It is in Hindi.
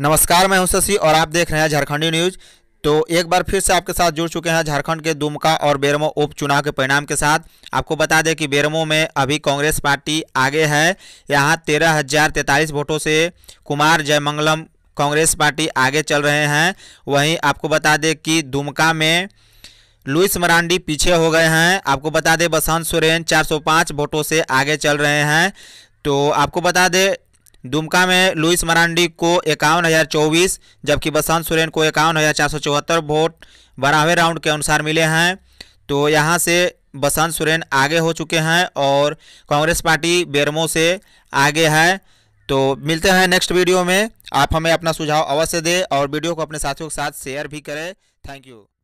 नमस्कार मैं हूं शशि और आप देख रहे हैं झारखंडी न्यूज़ तो एक बार फिर से आपके साथ जुड़ चुके हैं झारखंड के दुमका और बेरमो उपचुनाव के परिणाम के साथ आपको बता दें कि बेरमो में अभी कांग्रेस पार्टी आगे है यहाँ तेरह हजार तैंतालीस वोटों से कुमार जयमंगलम कांग्रेस पार्टी आगे चल रहे हैं वहीं आपको बता दें कि दुमका में लुइस मरांडी पीछे हो गए हैं आपको बता दें बसंत सोरेन चार वोटों से आगे चल रहे हैं तो आपको बता दें दुमका में लुइस मरांडी को इक्यावन हज़ार चौबीस जबकि बसंत सोरेन को इक्यावन हज़ार चार सौ चौहत्तर वोट बारहवें राउंड के अनुसार मिले हैं तो यहाँ से बसंत सोरेन आगे हो चुके हैं और कांग्रेस पार्टी बेरमो से आगे है तो मिलते हैं नेक्स्ट वीडियो में आप हमें अपना सुझाव अवश्य दें और वीडियो को अपने साथियों के साथ शेयर भी करें थैंक यू